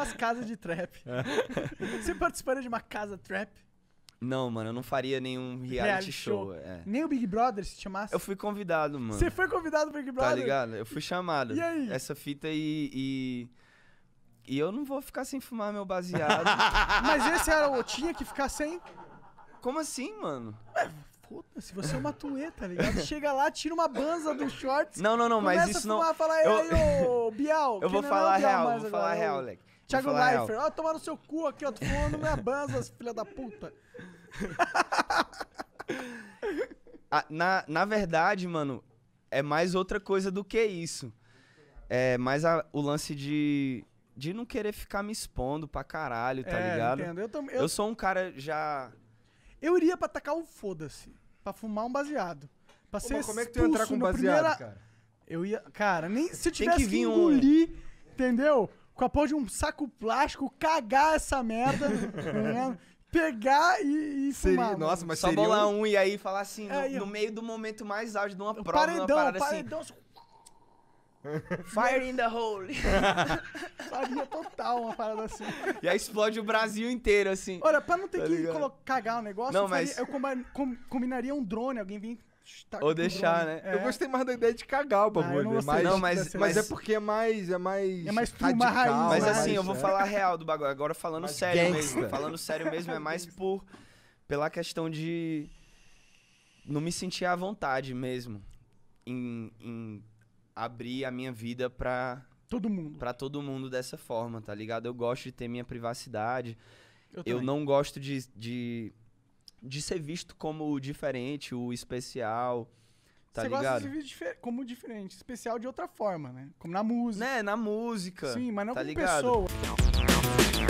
As casas de trap. É. Você participaria de uma casa trap? Não, mano, eu não faria nenhum reality, Reality show. show. é. Nem o Big Brother se chamasse? Eu fui convidado, mano. Você foi convidado pro Big tá Brother? Tá ligado? Eu fui chamado. E aí? Essa fita e, e. e eu não vou ficar sem fumar meu baseado. Mas esse era o tinha que ficar sem. Como assim, mano? Foda-se, você é uma tueta tá ligado? Chega lá, tira uma banza do shorts. Não, não, não, mas isso a fumar, não. É fala, eu, eu, Bial. Eu vou falar real, vou falar real, moleque. Thiago Leifert, ó, tomar no seu cu aqui, ó, tô falando minha banza, filha da puta. na, na verdade, mano, é mais outra coisa do que isso. É mais a, o lance de, de não querer ficar me expondo pra caralho, tá é, ligado? Entendo. Eu, eu... eu sou um cara já. Eu iria pra tacar o um foda-se. Pra fumar um baseado. Pra Ô, ser como é que tu ia entrar com um baseado, primeira... cara? Eu ia. Cara, nem se eu tivesse Tem que, vir que engolir, um... entendeu? com a porra de um saco plástico, cagar essa merda, né? pegar e, e seria, fumar. Nossa, mas Só seria bolar um... um... e aí falar assim, no, aí, é, no meio do momento mais áudio de uma prova, paredão, uma parada assim. paredão, assim. Fire in the hole. Faria total, uma parada assim. E aí explode o Brasil inteiro, assim. Olha, pra não ter tá que colocar, cagar o negócio, não, eu, mas... eu com, combinaria um drone, alguém vem? ou deixar, né? É. Eu gostei mais da ideia de cagar o ah, bagulho. Ah, mas, mas, mas é porque é mais. É mais. É mais radical, raiz, né? Mas assim, é. eu vou falar real do bagulho. Agora falando mais sério gangsta. mesmo. Falando sério mesmo, é mais por. Pela questão de. Não me sentir à vontade mesmo. Em, em abrir a minha vida pra. Todo mundo. para todo mundo dessa forma, tá ligado? Eu gosto de ter minha privacidade. Eu, eu não gosto de, de, de ser visto como o diferente, o especial. Tá Você ligado? gosta de ser visto como diferente, especial de outra forma, né? Como na música. Né, na música. Sim, mas não tá como ligado? pessoa.